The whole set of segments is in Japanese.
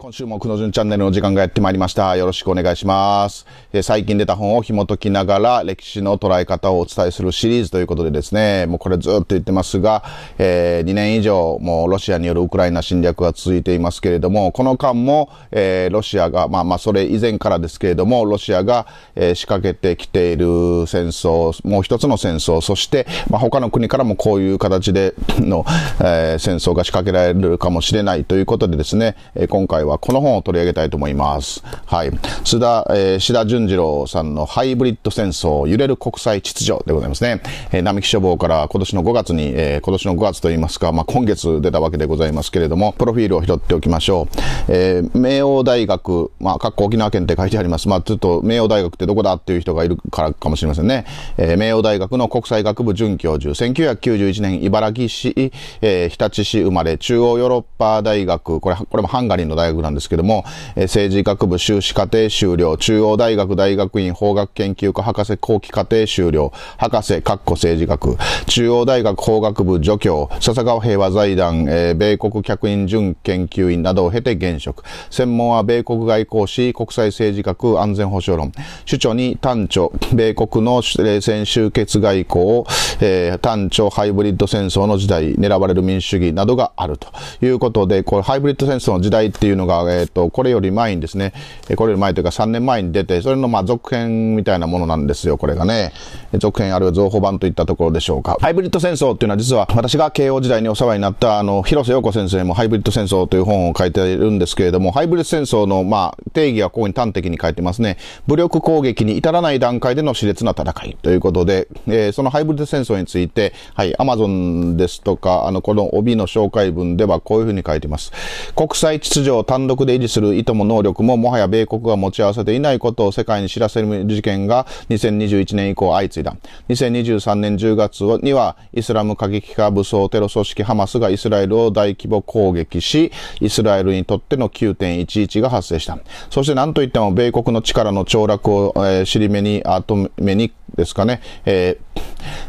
今週もくのじゅんチャンネルの時間がやってまいりました。よろしくお願いします。最近出た本を紐解きながら歴史の捉え方をお伝えするシリーズということでですね、もうこれずっと言ってますが、えー、2年以上もうロシアによるウクライナ侵略が続いていますけれども、この間も、えー、ロシアが、まあまあそれ以前からですけれども、ロシアが、えー、仕掛けてきている戦争、もう一つの戦争、そして、まあ、他の国からもこういう形での、えー、戦争が仕掛けられるかもしれないということでですね、今回ははこの本を取り上げたいと思います。はい。須田、えー、志田淳次郎さんのハイブリッド戦争、揺れる国際秩序でございますね。えー、並木書房から今年の5月に、えー、今年の5月といいますか、まあ、今月出たわけでございますけれども、プロフィールを拾っておきましょう。えー、明王大学、まあ、かっこ沖縄県って書いてあります。まあ、ちょっと明王大学ってどこだっていう人がいるからかもしれませんね。えー、明王大学の国際学部准教授、1991年茨城市、えー、日立市生まれ、中央ヨーロッパ大学、これ、これもハンガリーの大学なんですけども、えー、政治学部修士課程修了、中央大学大学院法学研究科博士後期課程修了、博士、括弧政治学、中央大学法学部助教、笹川平和財団、えー、米国客員準研究員などを経て現職。専門は米国外交史、国際政治学、安全保障論。首長に単著、米国の冷戦終結外交を、えー、単調ハイブリッド戦争の時代、狙われる民主主義などがあるということで、これハイブリッド戦争の時代っていうのがが、えっ、ー、と、これより前にですね、これより前というか3年前に出て、それのまあ続編みたいなものなんですよ、これがね。続編あるいは増補版といったところでしょうか。ハイブリッド戦争っていうのは実は私が慶応時代にお世話になったあの、広瀬陽子先生もハイブリッド戦争という本を書いているんですけれども、ハイブリッド戦争のまあ定義はここに端的に書いてますね。武力攻撃に至らない段階での熾烈な戦いということで、えー、そのハイブリッド戦争について、はい、アマゾンですとか、あの、この帯の紹介文ではこういうふうに書いてます。国際秩序を単独で維持する意図も能力ももはや米国が持ち合わせていないことを世界に知らせる事件が2021年以降相次いだ。2023年10月にはイスラム過激派武装テロ組織ハマスがイスラエルを大規模攻撃し、イスラエルにとっての9.11が発生した。そして何といっても米国の力の凋落を、えー、尻目に、後目にですかね、えー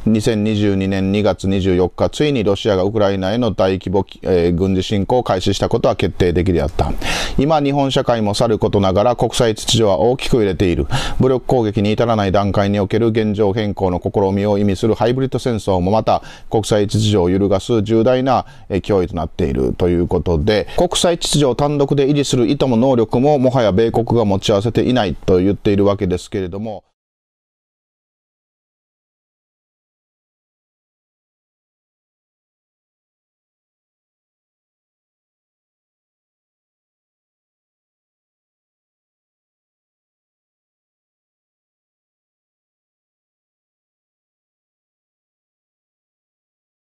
2022年2月24日、ついにロシアがウクライナへの大規模、えー、軍事侵攻を開始したことは決定的であった。今、日本社会もさることながら国際秩序は大きく揺れている。武力攻撃に至らない段階における現状変更の試みを意味するハイブリッド戦争もまた国際秩序を揺るがす重大な脅威となっているということで、国際秩序を単独で維持する意図も能力ももはや米国が持ち合わせていないと言っているわけですけれども、